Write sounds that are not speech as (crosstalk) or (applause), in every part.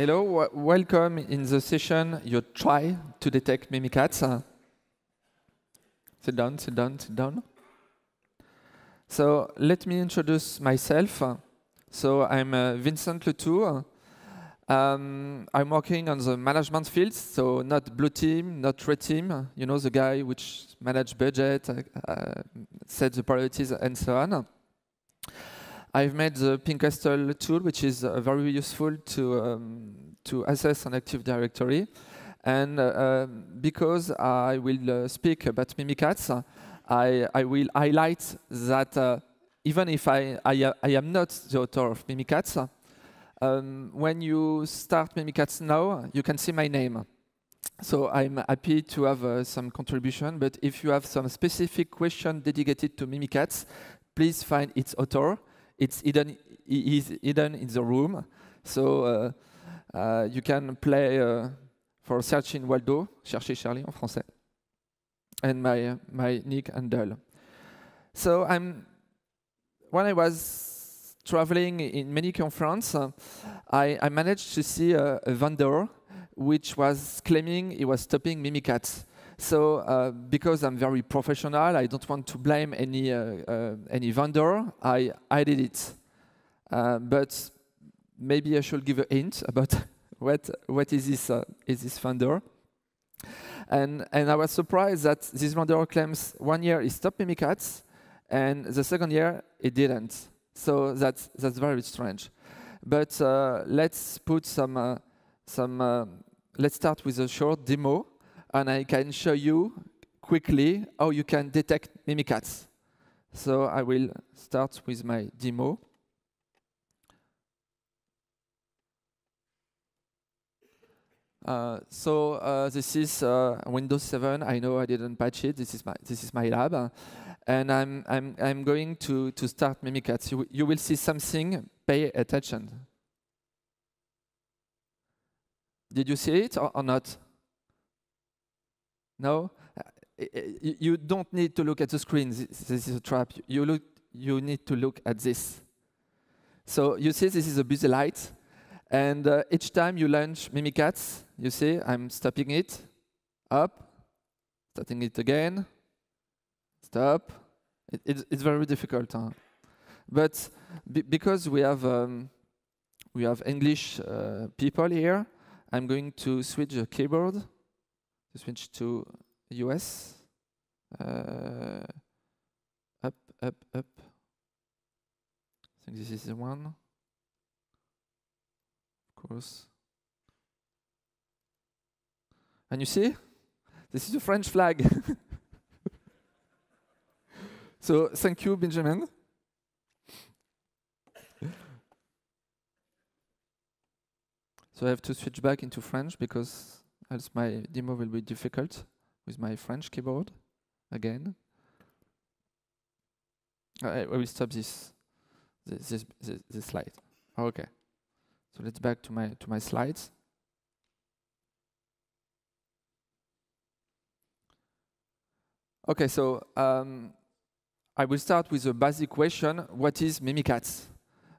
Hello, welcome in the session you try to detect mimikatz. Uh, sit down, sit down, sit down. So let me introduce myself. So I'm uh, Vincent Letour. Um, I'm working on the management field, so not blue team, not red team. You know, the guy which manage budget, uh, uh set the priorities, and so on. I've made the Pinkestel tool, which is uh, very useful to, um, to assess an Active Directory. And uh, um, because I will uh, speak about Mimikatz, I, I will highlight that uh, even if I, I, I, am not the author of Mimikatz, um, when you start Mimikatz now, you can see my name. So I'm happy to have uh, some contribution, but if you have some specific question dedicated to Mimikatz, please find its author it's hidden, is hidden in the room. So uh, uh, you can play uh, for searching Waldo, Chercher Charlie en français, and my, my nick Dale. So I'm, when I was traveling in many conferences, uh, I, I, managed to see a, a vendor which was claiming he was stopping Mimikatz. So uh, because I'm very professional, I don't want to blame any, uh, uh any vendor, I, I did it. Uh, but maybe I should give a hint about (laughs) what, what is, this, uh, is this vendor. And, and I was surprised that this vendor claims one year he stopped mimics, and the second year it didn't. So that's, that's very strange. But let's put some, some let's start with a short demo and I can show you quickly how you can detect mimikatz. So I will start with my demo. Uh, so uh, this is uh, Windows 7. I know I didn't patch it. This is my this is my lab, and I'm I'm I'm going to to start Mimikatz. You you will see something. Pay attention. Did you see it or, or not? No? Uh, you don't need to look at the screen. This is a trap. You, look, you need to look at this. So you see this is a busy light. And uh, each time you launch Mimikatz, you see I'm stopping it, up, starting it again, stop. It, it, it's very difficult. Huh? But because we have, um, we have English uh, people here, I'm going to switch the keyboard to switch to US. Uh, up, up, up. I think this is the one. Of course. And you see, this is the French flag. (laughs) so thank you, Benjamin. so I have to switch back into French because else my demo will be difficult with my French keyboard again. I, I will stop this, this this, this this slide. Okay, so let's back to my to my slides. Okay, so um, I will start with a basic question: What is Mimikatz?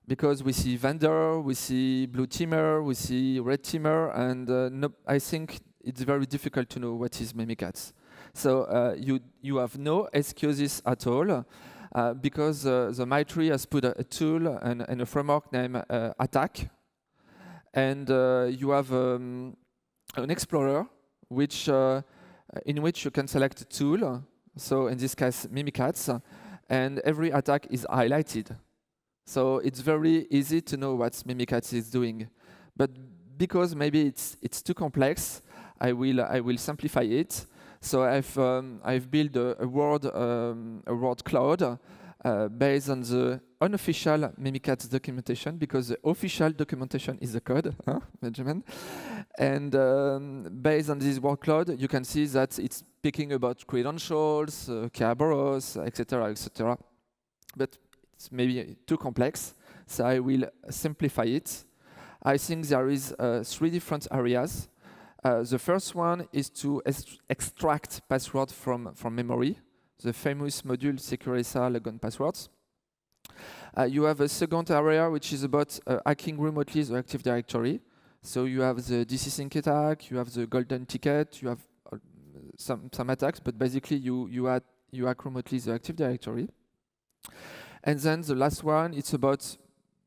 because we see vendor, we see blue teamer, we see red teamer, and uh, no, I think it's very difficult to know what is Mimikatz. So uh, you, you have no excuses at all, uh, because uh, the MITRE has put a, a tool and, and, a framework named uh, Attack, and uh, you have um, an explorer which, in which you can select a tool, so in this case Mimikatz, and every attack is highlighted. So it's very easy to know what Mimikatz is doing. But because maybe it's, it's too complex, I will, I will simplify it. So I've, um, I've built a, a word, um, a word cloud uh, based on the unofficial Mimikatz documentation because the official documentation is the code, huh, Benjamin. And um, based on this word cloud, you can see that it's speaking about credentials, uh, Kerberos, etc., etc. But it's maybe too complex, so I will simplify it. I think there is uh, three different areas. Uh, the first one is to extract password from, from memory, the famous module SecureSA logon passwords. Uh, you have a second area which is about uh, hacking remotely the Active Directory. So you have the DC sync attack, you have the golden ticket, you have uh, some, some attacks, but basically you, you, add, you hack remotely the Active Directory. And then the last one, it's about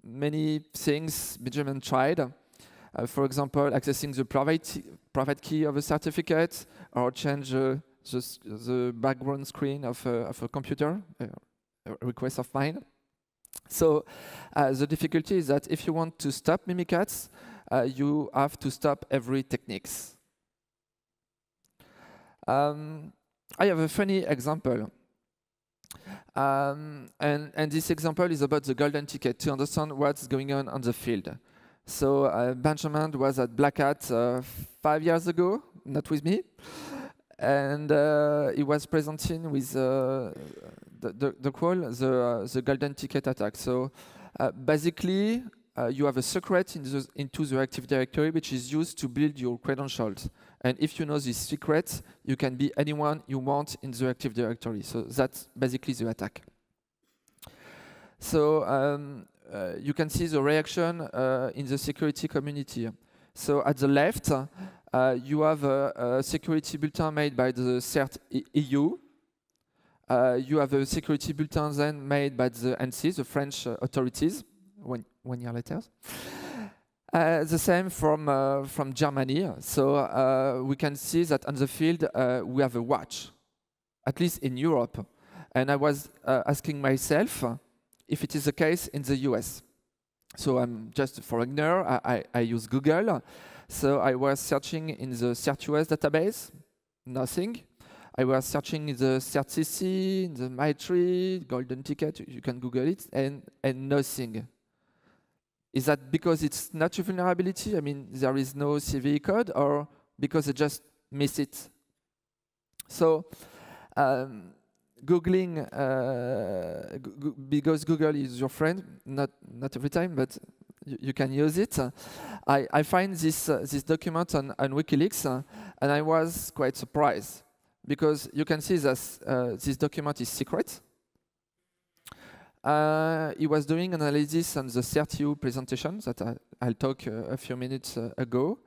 many things Benjamin tried. Uh, for example, accessing the private, private key of a certificate or change uh, the background screen of, of a computer, uh, a request of mine. So uh, the difficulty is that if you want to stop Mimikatz, uh, you have to stop every techniques. Um, I have a funny example. Um, and, and, this example is about the golden ticket to understand what's going on on the field. So uh, Benjamin was at Black Hat uh, five years ago, not with me, and uh, he was presenting with uh, the, the, the call, the, uh, the golden ticket attack. So uh, basically, you have a secret in the, into the Active Directory, which is used to build your credentials. And if you know this secret, you can be anyone you want in the Active Directory. So that's basically the attack. So um, uh, you can see the reaction uh, in the security community. So at the left, uh, you have a, a, security bulletin made by the CERT EU. Uh, you have a security bulletin then made by the NC, the French uh, authorities, one, one year later. Uh, the same from uh, from Germany. So uh, we can see that on the field uh, we have a watch, at least in Europe. And I was uh, asking myself if it is the case in the US. So I'm just a foreigner. I, I, I use Google. So I was searching in the CertUS database, nothing. I was searching in the CertCC, in the MyTree, Golden Ticket. You can Google it, and and nothing. Is that because it's not a vulnerability? I mean, there is no CVE code, or because they just miss it? So, um, googling uh, because Google is your friend, not not every time, but you, can use it. I, I find this uh, this document on, on WikiLeaks, uh, and I was quite surprised because you can see that uh, this document is secret. Uh, he was doing analysis on the CRTU presentation that I, will talk uh, a few minutes uh, ago.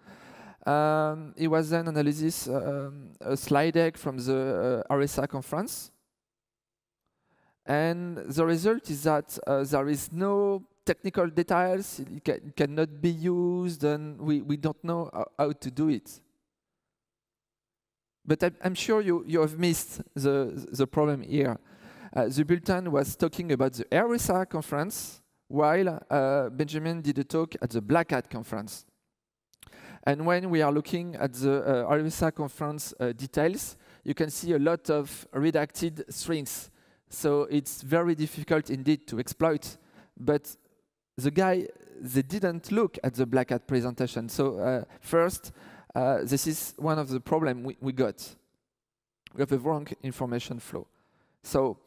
Um, he was then analysis um, a slide deck from the RSA conference. And the result is that there is no technical details, it, ca cannot be used, and we, we don't know how, how to do it. But I, am sure you, you have missed the, the problem here. Uh, the bulletin was talking about the RSA conference, while uh, Benjamin did a talk at the Black Hat conference. And when we are looking at the uh, RSA conference uh, details, you can see a lot of redacted strings. So it's very difficult indeed to exploit. But the guy, they didn't look at the Black Hat presentation. So uh, first, uh, this is one of the problems we, we got. We have a wrong information flow. So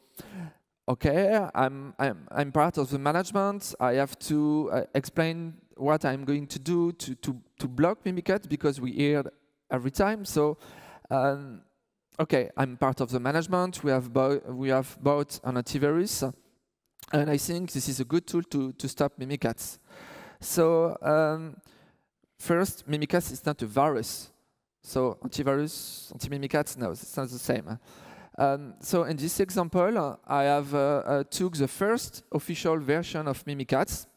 okay, I'm, I'm, I'm part of the management. I have to uh, explain what I'm going to do to, to, to block Mimikatz because we hear every time. So, um, okay, I'm part of the management. We have, we have bought an antivirus. And I think this is a good tool to, to stop Mimikatz. So, um, first, Mimikatz is not a virus. So, antivirus, anti-Mimikatz, no, it's not the same. Um, so in this example, I have uh, uh, took the first official version of Mimikatz.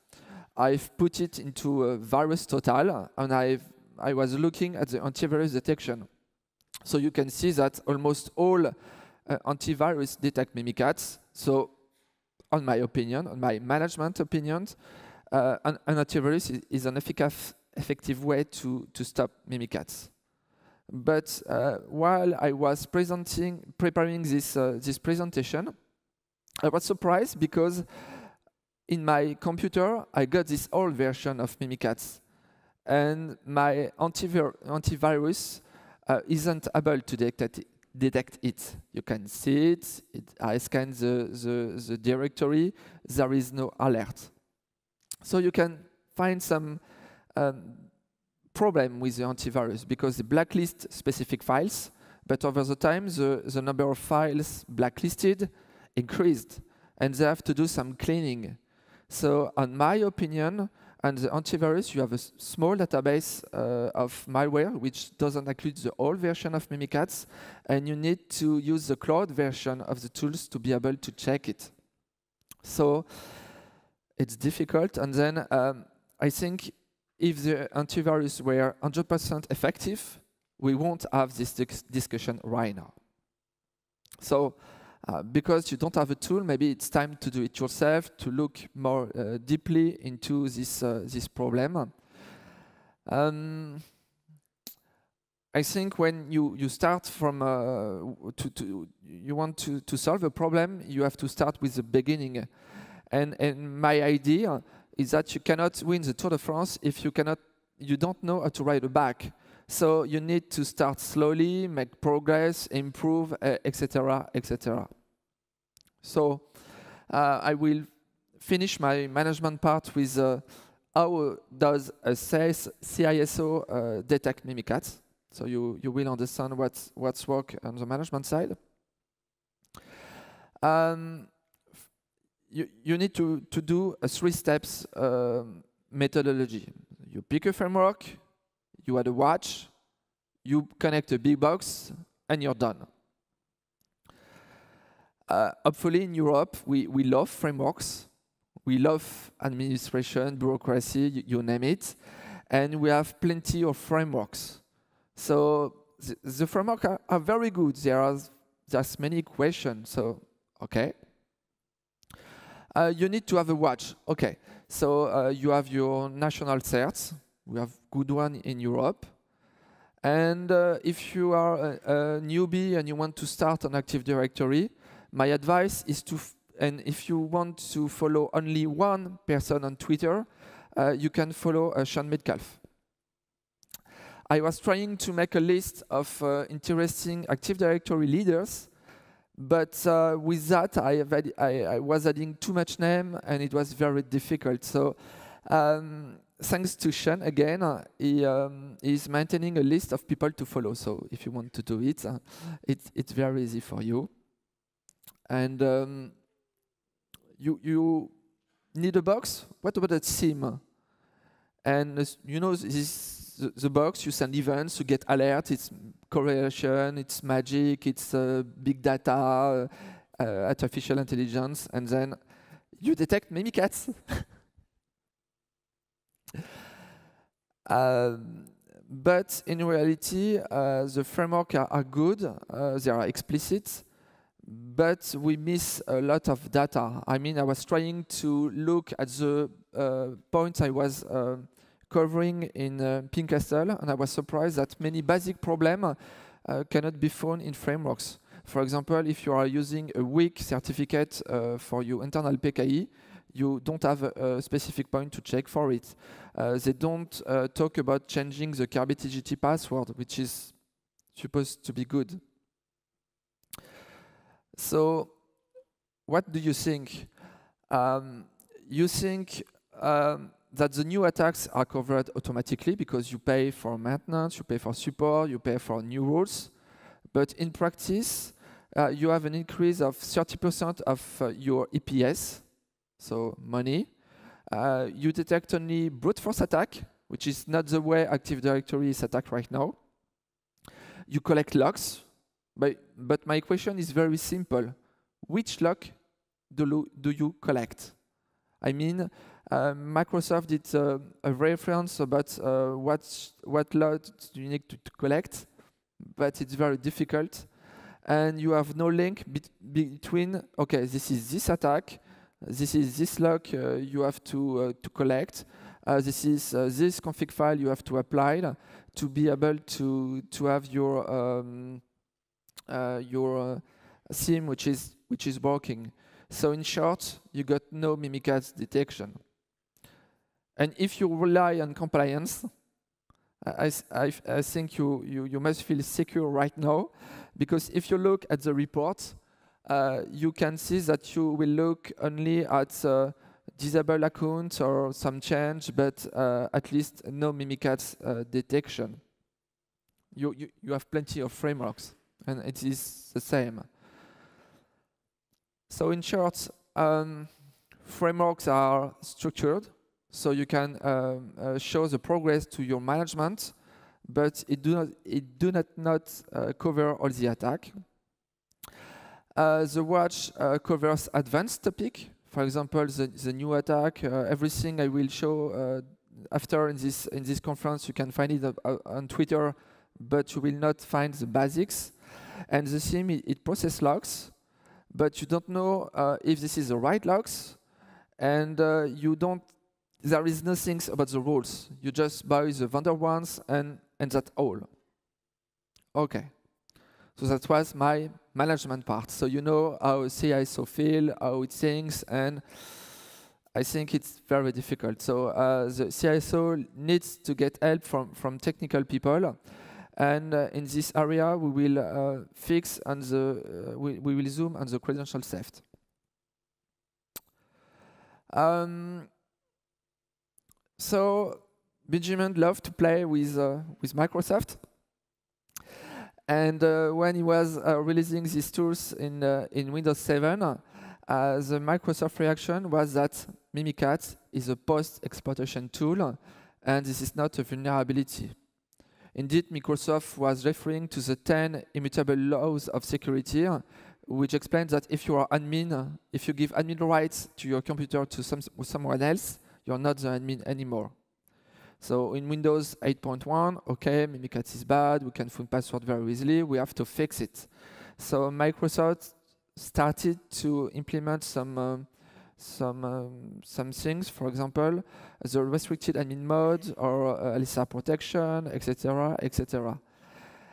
I've put it into virus total, and i I was looking at the antivirus detection. So you can see that almost all uh, antivirus detect Mimikatz. So on my opinion, on my management opinion, uh, an, an antivirus is, is an effective way to, to stop mimikatz. But uh, while I was presenting, preparing this, uh, this presentation, I was surprised because in my computer, I got this old version of Mimikatz. And my antivir antivirus uh, isn't able to detect it, detect it. You can see it, it I scan the, the, the directory, there is no alert. So you can find some um, problem with the antivirus because they blacklist specific files, but over the time, the, the number of files blacklisted increased, and they have to do some cleaning. So on my opinion, and the antivirus, you have a small database uh, of malware, which doesn't include the old version of Mimikatz, and you need to use the cloud version of the tools to be able to check it. So it's difficult, and then um, I think if the antivirus were 100% effective, we won't have this discussion right now. So uh, because you don't have a tool, maybe it's time to do it yourself, to look more uh, deeply into this, uh, this problem. Um, I think when you, you start from, uh, to, to, you want to, to solve a problem, you have to start with the beginning. And, and my idea is that you cannot win the Tour de France if you cannot, you don't know how to ride a bike. So you need to start slowly, make progress, improve, etc., uh, etc. Et so uh, I will finish my management part with uh, how does a CISO uh, detect mimikatz. So you, you will understand what's, what's work on the management side. Um, you, you need to, to do a three steps um, methodology. You pick a framework, you add a watch, you connect a big box, and you're done. Uh, hopefully in Europe, we, we love frameworks. We love administration, bureaucracy, you, you name it. And we have plenty of frameworks. So the, the frameworks are, are, very good. There are there's many questions. So, okay. Uh, you need to have a watch. Okay, so uh, you have your national certs. We have good one in Europe. And uh, if you are a, a, newbie and you want to start an Active Directory, my advice is to, and if you want to follow only one person on Twitter, uh, you can follow uh, Sean Metcalf. I was trying to make a list of interesting Active Directory leaders but uh, with that, I, I, I, was adding too much name, and it was very difficult. So um, thanks to Sean again, uh, he um, is maintaining a list of people to follow. So if you want to do it, uh, it's, it's very easy for you. And um, you, you need a box. What about a theme? And uh, you know this the, the, box, you send events, you get alerts, it's correlation, it's magic, it's uh, big data, uh, artificial intelligence, and then you detect cats. (laughs) um, but in reality, uh, the framework are, are good, uh, they are explicit, but we miss a lot of data. I mean, I was trying to look at the uh, point I was um, covering in uh, Castle, and I was surprised that many basic problems uh, cannot be found in frameworks. For example, if you are using a weak certificate uh, for your internal PKI, you don't have a, a, specific point to check for it. Uh, they don't uh, talk about changing the KBTGT password, which is supposed to be good. So, what do you think? Um, you think um, that the new attacks are covered automatically because you pay for maintenance, you pay for support, you pay for new rules. But in practice, uh, you have an increase of 30% of uh, your EPS, so money. Uh, you detect only brute force attack, which is not the way Active Directory is attacked right now. You collect logs, but, but my question is very simple. Which log do, do you collect? I mean, uh, Microsoft did uh, a reference about uh, what what logs you need to, to, collect, but it's very difficult, and you have no link between okay, this is this attack, this is this log uh, you have to uh, to collect, this is this config file you have to apply to be able to to have your um, your SIM which is which is working. So in short, you got no Mimikatz detection. And if you rely on compliance, I, I, I think you, you, you, must feel secure right now, because if you look at the report, uh, you can see that you will look only at uh, disable accounts or some change, but uh, at least no Mimikatz uh, detection. You, you, you have plenty of frameworks, and it is the same. So in short, um, frameworks are structured, so you can um, uh, show the progress to your management, but it do not it do not not uh, cover all the attack. Uh, the watch uh, covers advanced topic, for example, the, the new attack. Uh, everything I will show uh, after in this in this conference, you can find it on Twitter, but you will not find the basics. And the theme it, it process logs, but you don't know if this is the right logs and uh, you don't there is nothing about the rules. You just buy the vendor ones and, and that's all. Okay. So that was my management part. So you know how CISO feel, how it thinks, and I think it's very difficult. So uh, the CISO needs to get help from, from technical people. And uh, in this area, we will uh, fix and the, uh, we, we will zoom on the credential theft. Um, so Benjamin loved to play with, uh, with Microsoft. And uh, when he was uh, releasing these tools in, uh, in Windows 7, uh, the Microsoft reaction was that Mimikatz is a post-exploitation tool, uh, and this is not a vulnerability. Indeed, Microsoft was referring to the 10 immutable laws of security, which explains that if you are admin, if you give admin rights to your computer to some, someone else, you're not the admin anymore. So in Windows 8.1, okay, Mimikatz is bad, we can find password very easily, we have to fix it. So Microsoft started to implement some um, some um, some things, for example, the restricted admin mode or uh, protection, etc., etc.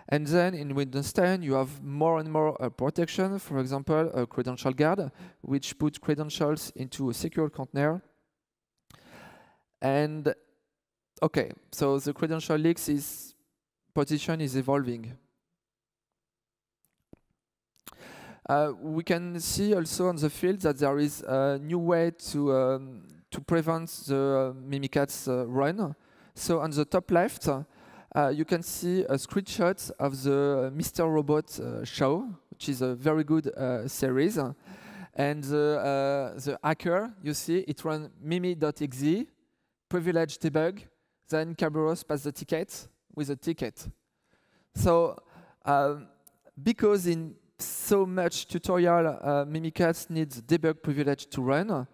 And then in Windows 10, you have more and more uh, protection. For example, a credential guard, which puts credentials into a secure container and okay, so the credential leaks is position is evolving. Uh, we can see also on the field that there is a new way to um, to prevent the uh, Mimikatz uh, run. So on the top left, uh, you can see a screenshot of the Mr. Robot uh, show, which is a very good uh, series. And the hacker, you see, it runs mimi.exe, privilege debug, then Kerberos pass the ticket with a ticket. So um, because in so much tutorial uh, Mimikatz needs debug privilege to run,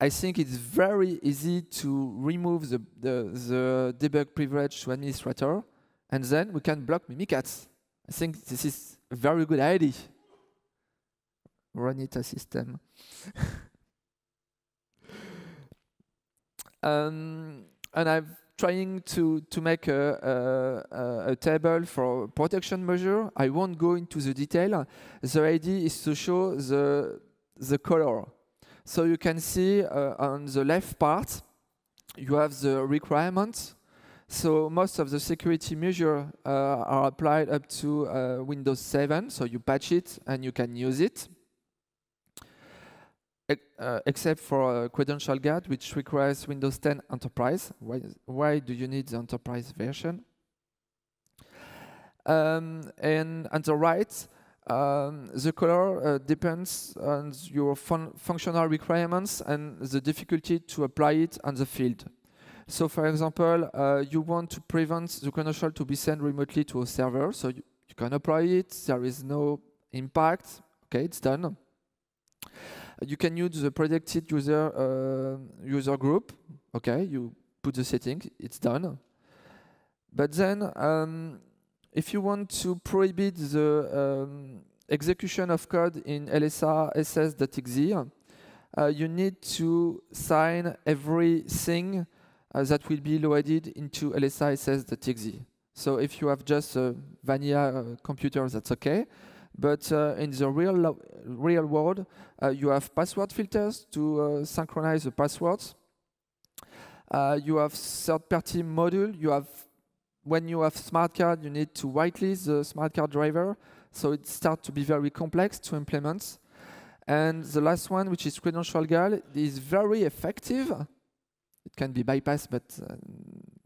I think it's very easy to remove the, the, the, debug privilege to administrator, and then we can block Mimikatz. I think this is a very good idea. Run it a system. (laughs) Um, and I'm trying to, to make a, a, a, table for protection measure. I won't go into the detail. The idea is to show the, the color. So you can see uh, on the left part, you have the requirements. So most of the security measures uh, are applied up to uh, Windows 7. So you patch it and you can use it uh, except for uh, Credential Guard, which requires Windows 10 Enterprise. Why, why do you need the Enterprise version? Um, and on the right, um, the color uh, depends on your fun functional requirements and the difficulty to apply it on the field. So for example, uh, you want to prevent the credential to be sent remotely to a server, so you, you can apply it, there is no impact, okay, it's done. You can use the predicted user uh, user group. Okay, you put the setting, it's done. But then, um, if you want to prohibit the um, execution of code in LSR uh, you need to sign everything uh, that will be loaded into LSI So if you have just a vanilla uh, computer, that's okay. But uh, in the real, real world, uh, you have password filters to uh, synchronize the passwords. you have third-party module. You have when you have smart card, you need to whitelist the smart card driver. So it starts to be very complex to implement. And the last one, which is credential gal, is very effective. It can be bypassed, but uh,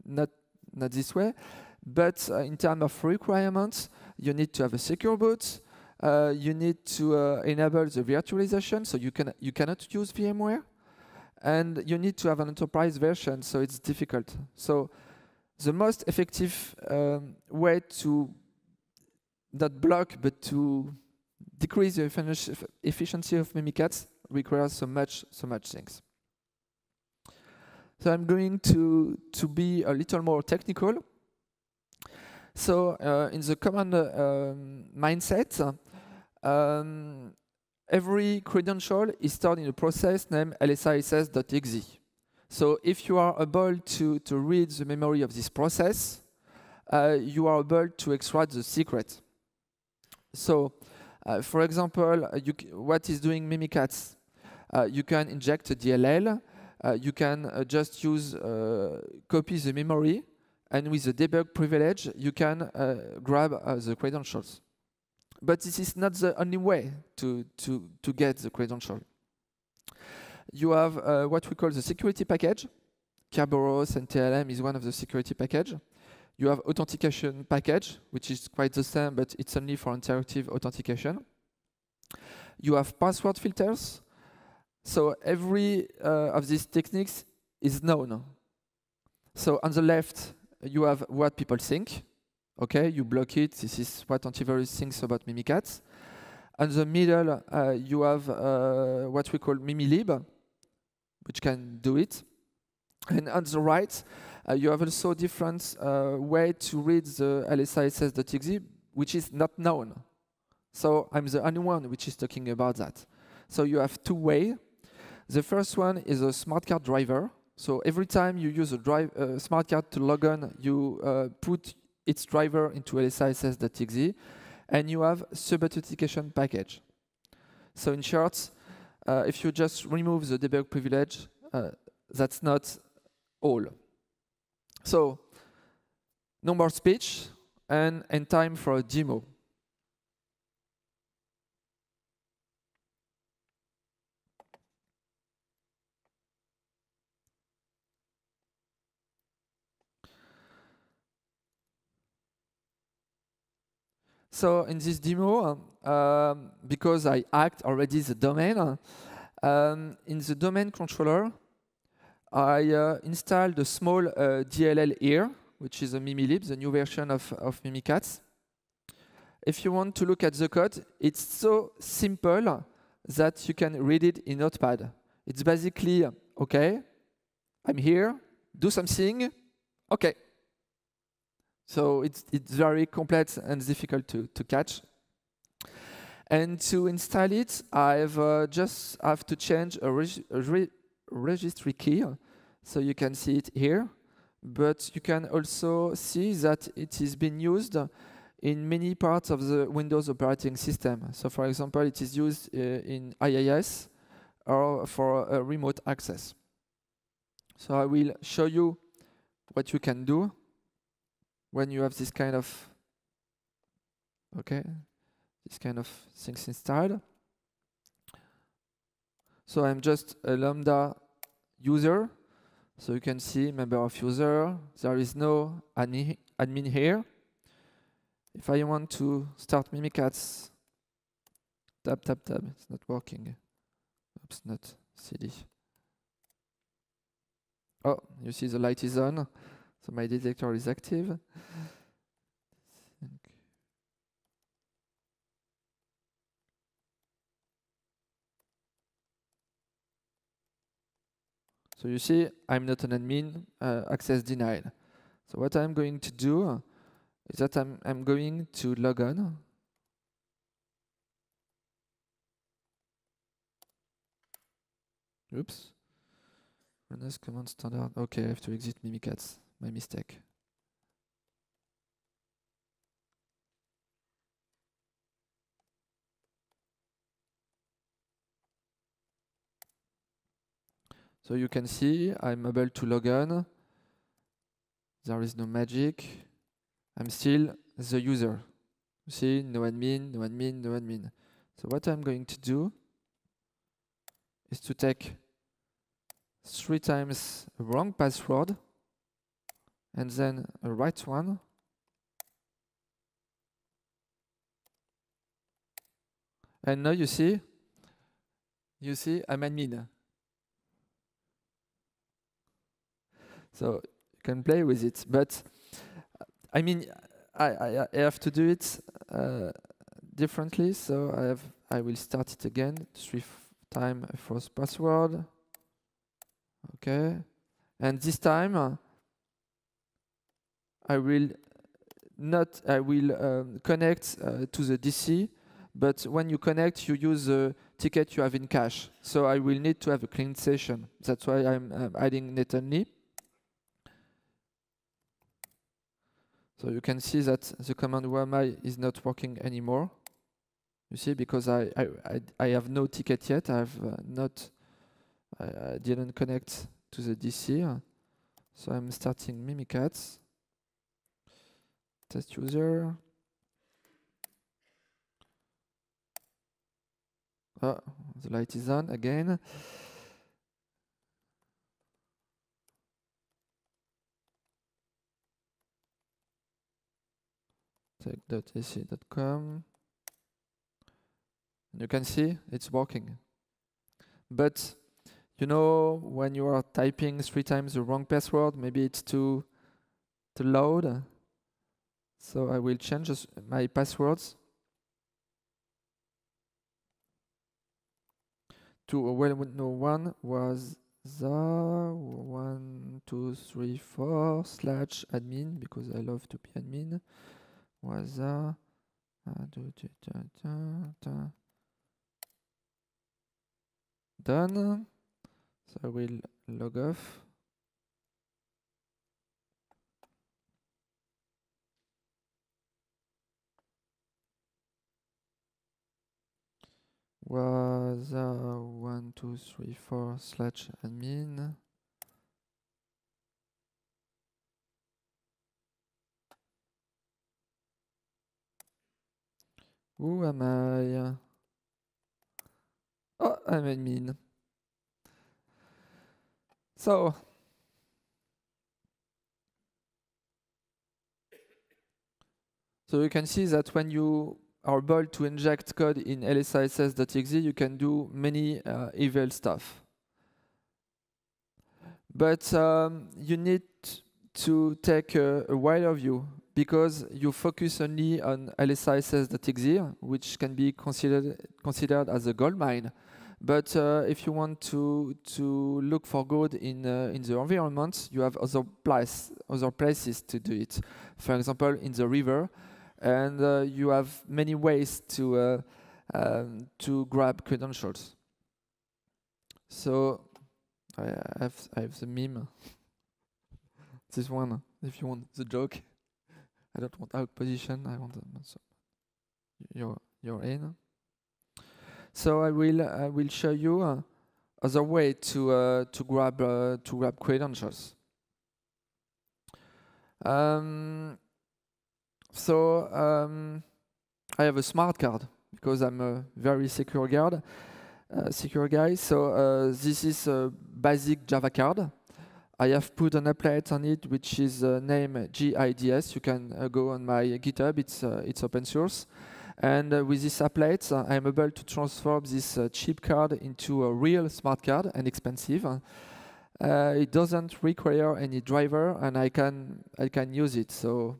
not, not this way. But uh, in terms of requirements, you need to have a secure boot uh, you need to uh, enable the virtualization, so you can you cannot use VMware, and you need to have an enterprise version, so it's difficult. So the most effective um, way to not block but to decrease the efficiency of Mimikatz requires so much so much things. So I'm going to to be a little more technical. So uh, in the common um, mindset, um, every credential is stored in a process named lsiss.exe. So if you are able to, to read the memory of this process, uh, you are able to extract the secret. So, uh, for example, uh, what is doing Mimikatz? Uh, you can inject a DLL, you can just use, copy the memory, and with the debug privilege, you can uh, grab uh, the credentials. But this is not the only way to, to, to get the credential. You have uh, what we call the security package. Kerberos and TLM is one of the security package. You have authentication package, which is quite the same, but it's only for interactive authentication. You have password filters. So every uh, of these techniques is known. So on the left, you have what people think. Okay, you block it. This is what antivirus thinks about Mimikatz. And the middle, uh, you have uh, what we call Mimilib, which can do it. And on the right, uh, you have also different uh, way to read the lsiss.exe, which is not known. So I'm the only one which is talking about that. So you have two way. The first one is a smart card driver, so every time you use a drive, uh, smart card to log on, you uh, put its driver into lsss.exe, and you have sub-authentication package. So in short, uh, if you just remove the debug privilege, uh, that's not all. So no more speech and, and time for a demo. So in this demo, um, because I act already the domain, um, in the domain controller, I uh, installed a small uh, DLL here, which is a Mimilib, the new version of, of Mimikatz. If you want to look at the code, it's so simple that you can read it in Notepad. It's basically, okay, I'm here, do something, okay. So it's, it's very complex and difficult to, to catch. And to install it, I've uh, just have to change a, reg a re registry key. So you can see it here. But you can also see that it is being used in many parts of the Windows operating system. So for example, it is used uh, in IIS or for uh, remote access. So I will show you what you can do when you have this kind of okay this kind of things installed so I'm just a lambda user so you can see member of user there is no admin here if I want to start Mimikatz tab tab tab it's not working oops not CD oh you see the light is on so my detector is active. So you see, I'm not an admin, uh, access denied. So what I'm going to do is that I'm, I'm going to log on. Oops. Run command standard. Okay, I have to exit Mimikatz my mistake. So you can see I'm able to log on. There is no magic. I'm still the user. You see, no admin, no admin, no admin. So what I'm going to do is to take three times wrong password and then a right one. And now you see, you see I'm admin. So you can play with it, but I mean, I, I, I have to do it uh, differently. So I have, I will start it again three time first password. Okay, and this time. Uh, I will not I will um, connect uh, to the DC, but when you connect, you use the ticket you have in cache. So I will need to have a clean session. That's why I'm, adding net only. So you can see that the command wami is not working anymore. You see, because I I, I, I have no ticket yet. I have uh, not I, I, didn't connect to the DC. So I'm starting Mimikatz test user. Ah, the light is on again. tech.ac.com you can see it's working. But you know when you are typing three times the wrong password, maybe it's too too loud so I will change my passwords to a uh, well-known one was the one two three four slash admin because I love to be admin was the uh, done so I will log off was uh, one two three four slash admin. Who am I? Oh, I'm admin. So, so you can see that when you our bolt to inject code in lsiss.exe, you can do many uh, evil stuff. But um, you need to take a, a, wider view because you focus only on lsiss.exe, which can be considered considered as a gold mine. But uh, if you want to to look for good in uh, in the environment, you have other place other places to do it. For example, in the river, and uh, you have many ways to uh, um, to grab credentials. So I have I have the meme. (laughs) this one, if you want the joke. I don't want out position. I want uh, so your in. So I will I will show you uh, other way to uh, to grab uh, to grab credentials. Um, so um, I have a smart card because I'm a very secure guard, uh, secure guy. So uh, this is a basic Java card. I have put an applet on it, which is uh, named GIDS. You can uh, go on my GitHub. It's uh, it's open source. And uh, with this applet, uh, I'm able to transform this cheap card into a real smart card and expensive. it doesn't require any driver, and I can I can use it. So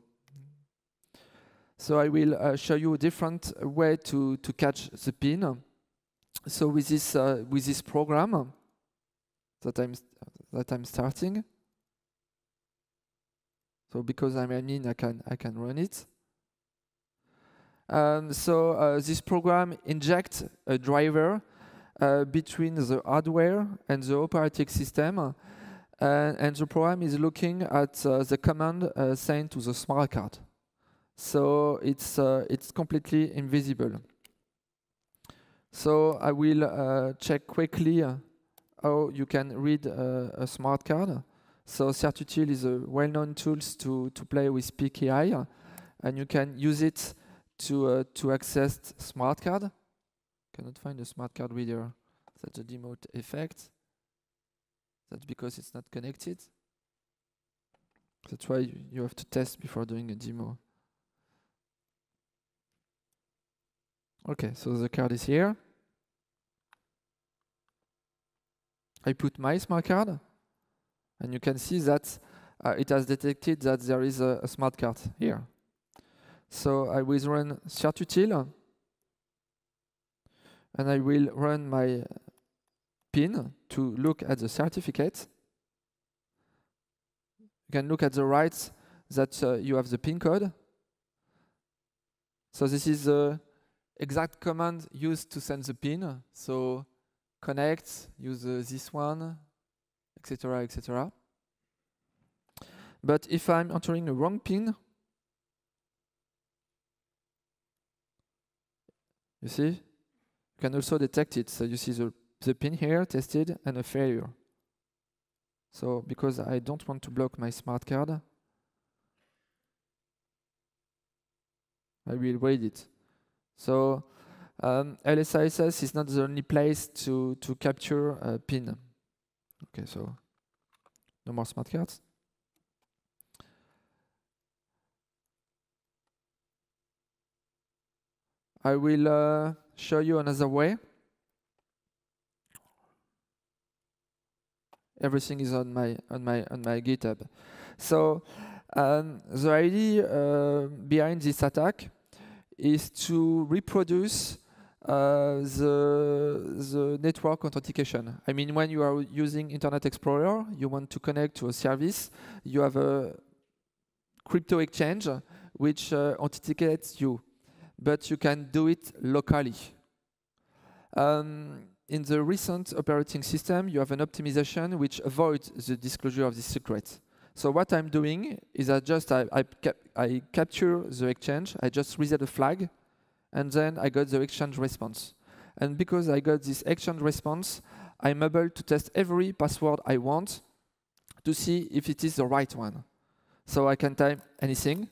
so I will uh, show you a different way to, to catch the pin. So with this, uh, with this program that I'm, that I'm starting, so because I'm admin, I can, I can run it. Um, so uh, this program injects a driver uh, between the hardware and the operating system. Uh, and the program is looking at uh, the command sent to the smart card so it's, uh, it's completely invisible. So I will uh, check quickly uh, how you can read a smart card. So Certutil is a well-known tool to, to play with PKI, and you can use it to, uh, to access smart card. Cannot find a smart card reader. That's a demote effect. That's because it's not connected. That's why you have to test before doing a demo. Okay, so the card is here. I put my smart card, and you can see that uh, it has detected that there is a, a smart card here. So I will run certutil, and I will run my pin to look at the certificate. You can look at the right that uh, you have the pin code. So this is the exact command used to send the pin. So connect, use uh, this one, etc., etc. But if I'm entering a wrong pin, you see, you can also detect it. So you see the, the pin here tested and a failure. So because I don't want to block my smart card, I will wait it. So um, LSISS is not the only place to, to capture a uh, pin. Okay, so no more smart cards. I will uh, show you another way. Everything is on my on my on my GitHub. So um, the idea uh, behind this attack is to reproduce uh, the, the network authentication. I mean, when you are using Internet Explorer, you want to connect to a service, you have a crypto exchange which uh, authenticates you, but you can do it locally. Um, in the recent operating system, you have an optimization which avoids the disclosure of this secret. So what I'm doing is I just I, I, cap I capture the exchange, I just reset a flag, and then I got the exchange response. And because I got this exchange response, I'm able to test every password I want to see if it is the right one. So I can type anything.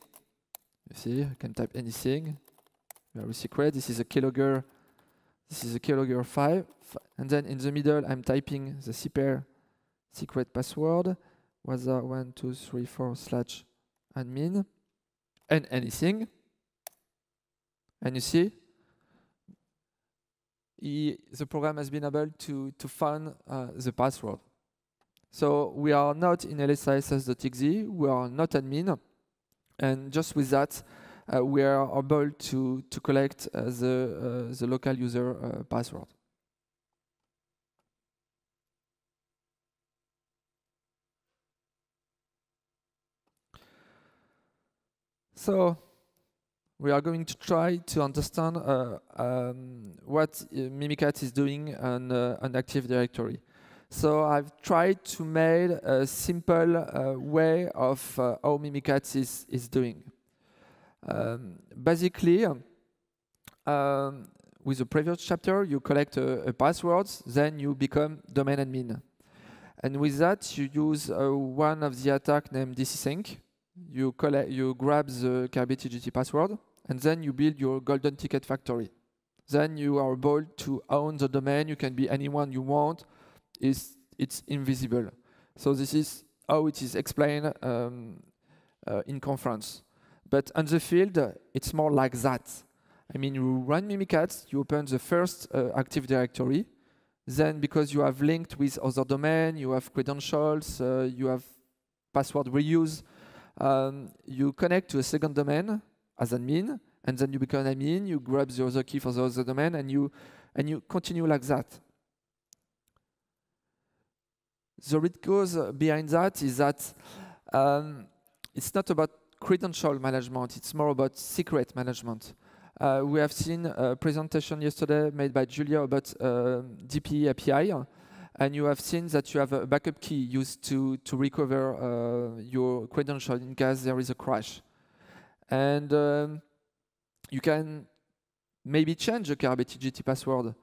You see, I can type anything. Very secret. This is a keylogger. This is a keylogger 5. And then in the middle, I'm typing the CPR secret password was a one, two, three, four slash admin and anything. And you see, he, the program has been able to, to find uh, the password. So we are not in lsiss.exe, we are not admin, and just with that, uh, we are able to, to collect uh, the, uh, the local user uh, password. So we are going to try to understand uh, um, what uh, Mimikatz is doing on uh, an Active Directory. So I've tried to make a simple uh, way of uh, how Mimikatz is, is doing. Um, basically, um, with the previous chapter, you collect a, a password, then you become domain admin. And with that, you use uh, one of the attack named DCSync, you, collect, you grab the TGT password, and then you build your golden ticket factory. Then you are able to own the domain, you can be anyone you want, it's, it's invisible. So this is how it is explained um, uh, in conference. But on the field, it's more like that. I mean, you run Mimikatz, you open the first uh, Active Directory, then because you have linked with other domain, you have credentials, uh, you have password reuse, um, you connect to a second domain as admin, and then you become admin, you grab the other key for the other domain, and you, and you continue like that. The root cause behind that is that um, it's not about credential management, it's more about secret management. Uh, we have seen a presentation yesterday made by Julia about uh, um, DPE API, and you have seen that you have a backup key used to, to recover uh, your credential in case there is a crash. And um, you can maybe change the KRBTGT password,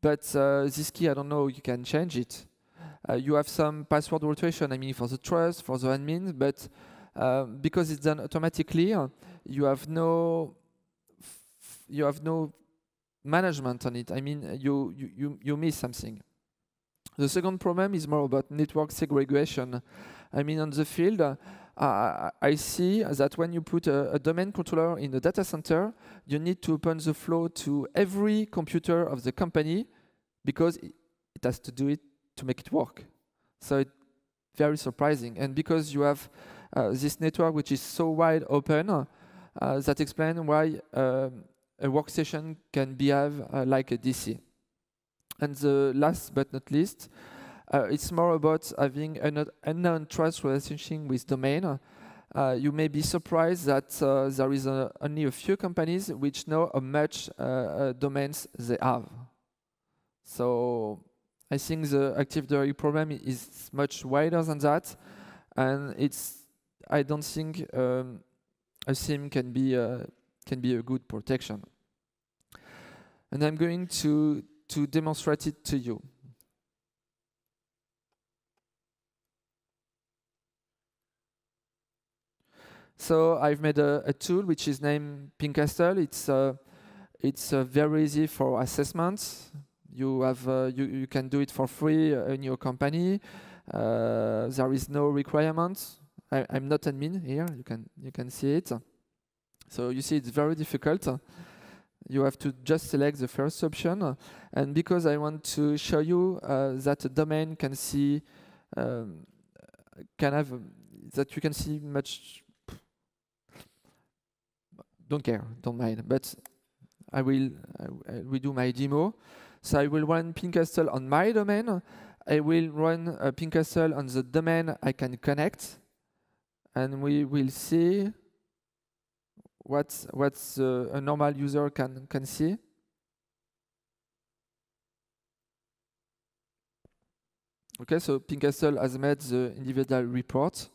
but uh, this key, I don't know, you can change it. Uh, you have some password rotation, I mean, for the trust, for the admin, but uh, because it's done automatically, you have no you have no management on it. I mean, you you you, you miss something. The second problem is more about network segregation. I mean, on the field, uh, I, see that when you put a, a, domain controller in a data center, you need to open the flow to every computer of the company because it, has to do it to make it work. So it's very surprising. And because you have uh, this network which is so wide open, uh, that explains why um, a workstation can behave uh, like a DC. And the last but not least, uh, it's more about having an, unknown trust relationship with domain. Uh, you may be surprised that uh, there is a, uh, only a few companies which know how much uh, uh, domains they have. So I think the Active Directory problem is much wider than that, and it's I don't think um, a SIM can be can be a good protection. And I'm going to to demonstrate it to you. So I've made a, a, tool which is named Pincastle. It's uh, it's uh, very easy for assessments. You have uh, you you can do it for free uh, in your company. Uh, there is no requirement. I, am not admin here. You can you can see it. So you see it's very difficult you have to just select the first option. And because I want to show you uh, that a domain can see, um, can have, that you can see much, don't care, don't mind, but I will, I, I will do my demo. So I will run Pincastle on my domain. I will run uh, Pincastle on the domain I can connect. And we will see what's, what's uh, a normal user can, can see. Okay, so Pincastle has made the individual report.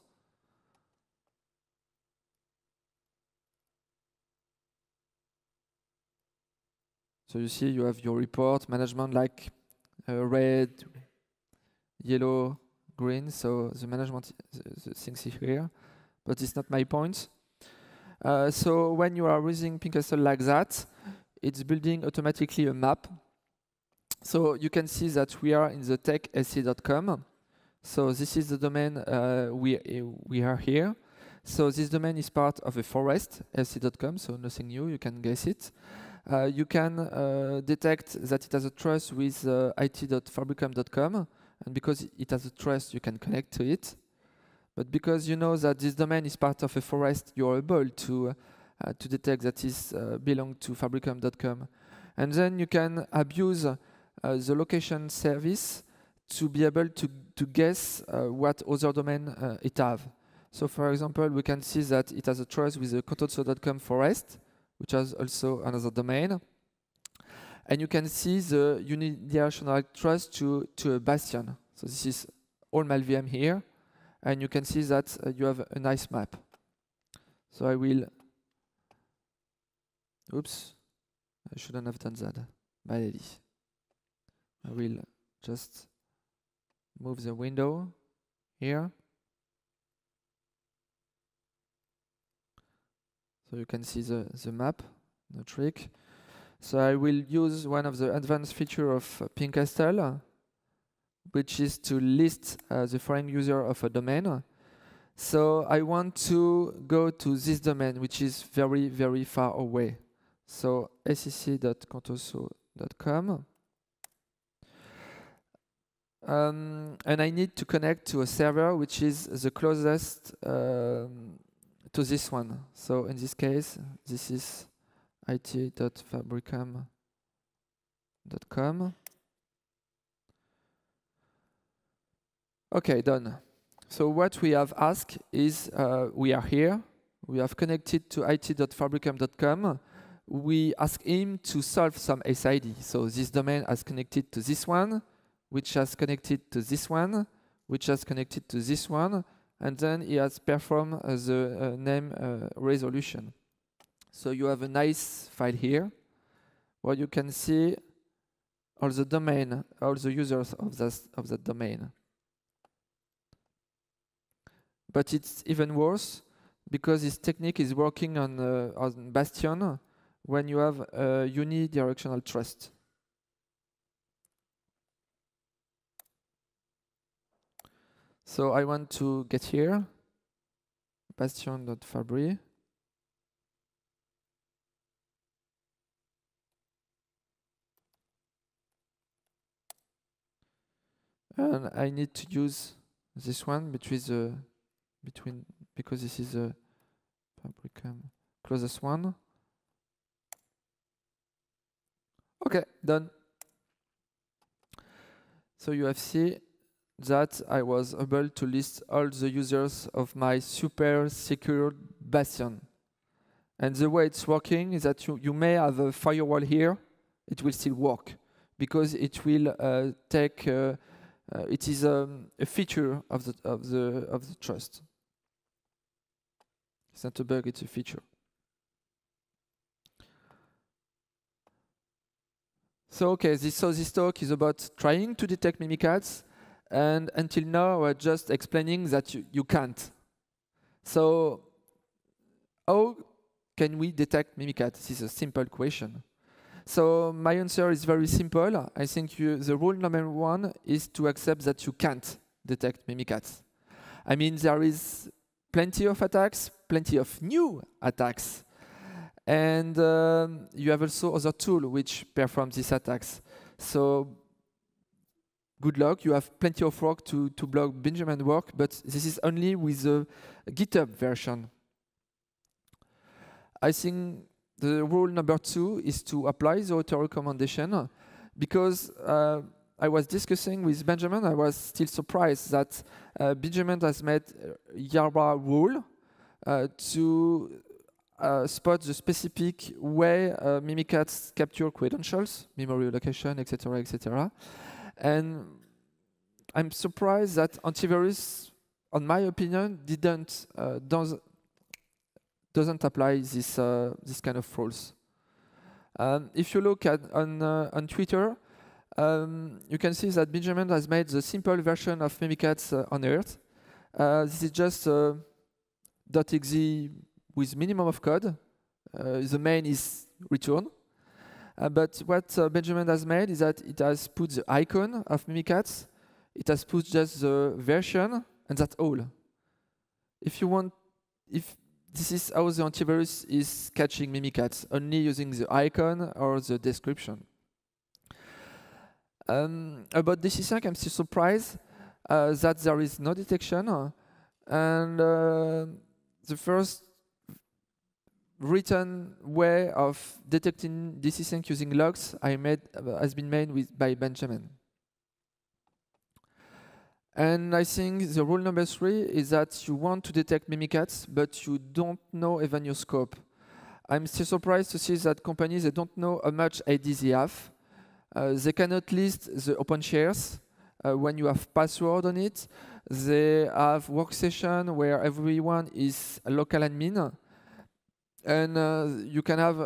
So you see you have your report management like uh, red, yellow, green. So the management the, the things here, but it's not my point. Uh, so when you are using Pincastle like that, it's building automatically a map. So you can see that we are in the techse.com. So this is the domain uh, we, we are here. So this domain is part of a forest, sc.com. so nothing new, you can guess it. Uh, you can uh, detect that it has a trust with uh, and because it has a trust, you can connect to it. But because you know that this domain is part of a forest, you're able to, uh, to detect that uh, belongs to fabricum.com. And then you can abuse uh, the location service to be able to, to guess uh, what other domain uh, it have. So for example, we can see that it has a trust with the kototso.com forest, which has also another domain. And you can see the unidirectional trust to, to a bastion. So this is all MalVM here and you can see that uh, you have a nice map. So I will, oops, I shouldn't have done that, badly. I will just move the window here. So you can see the, the map, the trick. So I will use one of the advanced feature of uh, Pincastle, which is to list uh, the foreign user of a domain. So I want to go to this domain, which is very, very far away. So sec.contoso.com. Um, and I need to connect to a server which is the closest um, to this one. So in this case, this is it.fabricam.com. Okay, done. So what we have asked is uh, we are here. We have connected to it.fabricum.com. We ask him to solve some SID. So this domain has connected to this one, which has connected to this one, which has connected to this one, and then he has performed uh, the uh, name uh, resolution. So you have a nice file here where you can see all the domain, all the users of, that of that domain. But it's even worse because this technique is working on, uh, on Bastion when you have a unidirectional trust. So I want to get here, bastion.fabry. And I need to use this one, which is a uh, between because this is a fabricum closest one. Okay, done. So you have seen that I was able to list all the users of my super secure bastion. And the way it's working is that you, you may have a firewall here, it will still work because it will uh, take, uh, uh, it is um, a feature of the, of the, of the trust. It's not a bug, it's a feature. So okay, this, so this talk is about trying to detect mimikatz, and until now we're just explaining that you, you can't. So how can we detect mimikatz? This is a simple question. So my answer is very simple. I think you, the rule number one is to accept that you can't detect mimikatz. I mean, there is plenty of attacks, plenty of new attacks. And um, you have also other tools which perform these attacks. So good luck, you have plenty of work to, to block Benjamin work, but this is only with the GitHub version. I think the rule number two is to apply the auto recommendation because uh, I was discussing with Benjamin, I was still surprised that uh, Benjamin has made Yarba rule uh, to uh, spot the specific way uh, Mimikatz capture credentials, memory location, etc., etc. And I'm surprised that antivirus, on my opinion, didn't uh, does, doesn't apply this uh, this kind of rules. Um, if you look at on uh, on Twitter, um, you can see that Benjamin has made the simple version of Mimikatz uh, on Earth. Uh, this is just uh, .exe with minimum of code. Uh, the main is return. Uh, but what uh, Benjamin has made is that it has put the icon of Mimikatz, it has put just the version, and that's all. If you want, if this is how the antivirus is catching Mimikatz, only using the icon or the description. Um, about DCSync, I'm still surprised uh, that there is no detection. And uh, the first written way of detecting DCSync using logs I made, uh, has been made with, by Benjamin. And I think the rule number three is that you want to detect mimikatz, but you don't know even your scope. I'm still surprised to see that companies, they don't know how much ID they have. Uh, they cannot list the open shares uh, when you have password on it. They have session where everyone is local admin. And uh, you can have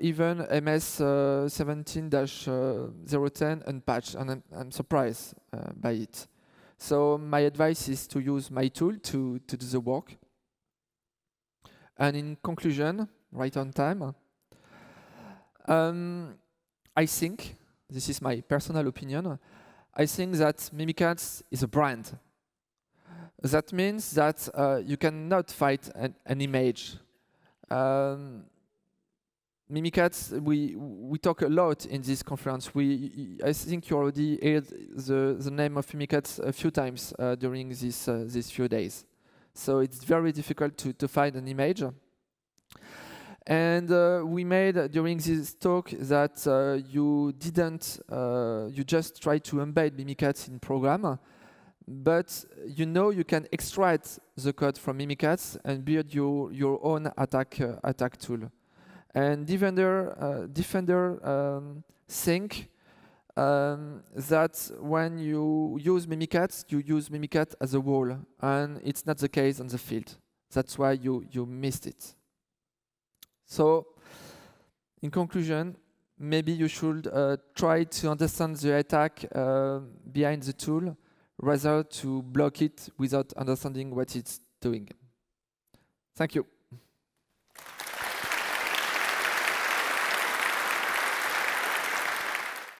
even MS 17-010 unpatched, and I'm, I'm surprised by it. So my advice is to use my tool to, to do the work. And in conclusion, right on time, um, I think this is my personal opinion, I think that Mimikatz is a brand. That means that uh, you cannot fight an, an image. Um, Mimikatz, we we talk a lot in this conference. We I think you already heard the the name of Mimikatz a few times uh, during these uh, these few days. So it's very difficult to to find an image. And uh, we made during this talk that uh, you didn't, uh, you just try to embed Mimikatz in program, but you know you can extract the code from Mimikatz and build your, your own attack, uh, attack tool. And Defender, uh, Defender um, think um, that when you use Mimikatz, you use Mimikatz as a wall, and it's not the case on the field. That's why you, you missed it. So, in conclusion, maybe you should uh, try to understand the attack uh, behind the tool rather to block it without understanding what it's doing. Thank you.